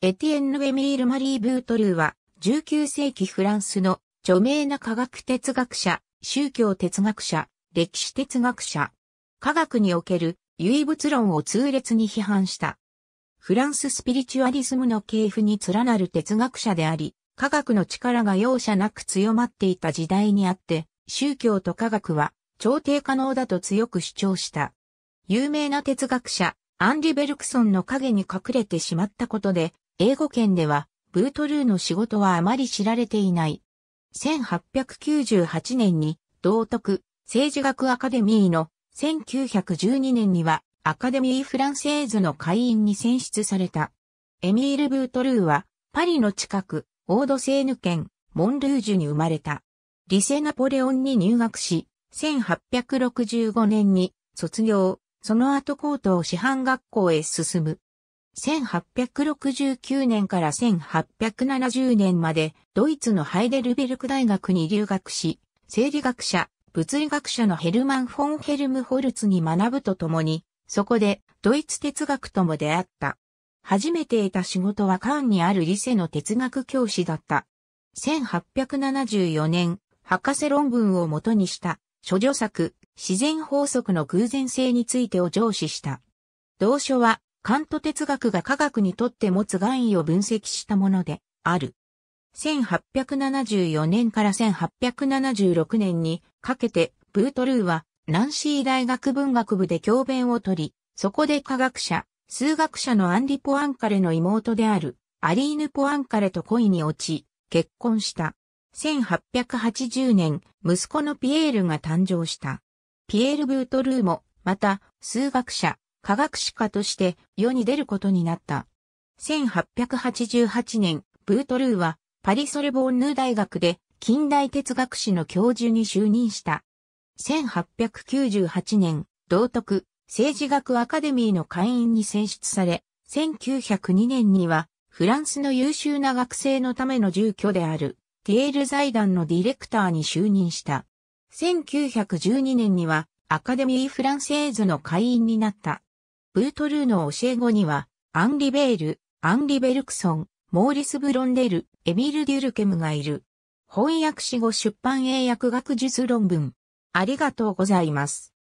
エティエンヌ・エミール・マリー・ブートルーは、19世紀フランスの著名な科学哲学者、宗教哲学者、歴史哲学者、科学における唯物論を痛烈に批判した。フランススピリチュアリズムの系譜に連なる哲学者であり、科学の力が容赦なく強まっていた時代にあって、宗教と科学は調停可能だと強く主張した。有名な哲学者、アンリ・ベルクソンの影に隠れてしまったことで、英語圏では、ブートルーの仕事はあまり知られていない。1898年に、道徳、政治学アカデミーの1912年には、アカデミー・フランセーズの会員に選出された。エミール・ブートルーは、パリの近く、オードセーヌ県、モンルージュに生まれた。リセ・ナポレオンに入学し、1865年に卒業、その後高等師範学校へ進む。1869年から1870年までドイツのハイデルベルク大学に留学し、生理学者、物理学者のヘルマン・フォン・ヘルムホルツに学ぶとともに、そこでドイツ哲学とも出会った。初めて得た仕事はカーンにある理性の哲学教師だった。1874年、博士論文をもとにした諸女作自然法則の偶然性についてを上司した。同書はカント哲学が科学にとって持つ含意を分析したものである。1874年から1876年にかけてブートルーはナンシー大学文学部で教鞭を取り、そこで科学者、数学者のアンリ・ポアンカレの妹であるアリーヌ・ポアンカレと恋に落ち、結婚した。1880年、息子のピエールが誕生した。ピエール・ブートルーも、また、数学者、科学史家として世に出ることになった。1888年、ブートルーはパリソルボンヌ大学で近代哲学史の教授に就任した。1898年、道徳政治学アカデミーの会員に選出され、1902年にはフランスの優秀な学生のための住居であるティエール財団のディレクターに就任した。1912年にはアカデミー・フランセーズの会員になった。ブートルーの教え子には、アンリベール、アンリ・ベルクソン、モーリス・ブロンデル、エミル・デュルケムがいる。翻訳史後出版英訳学術論文。ありがとうございます。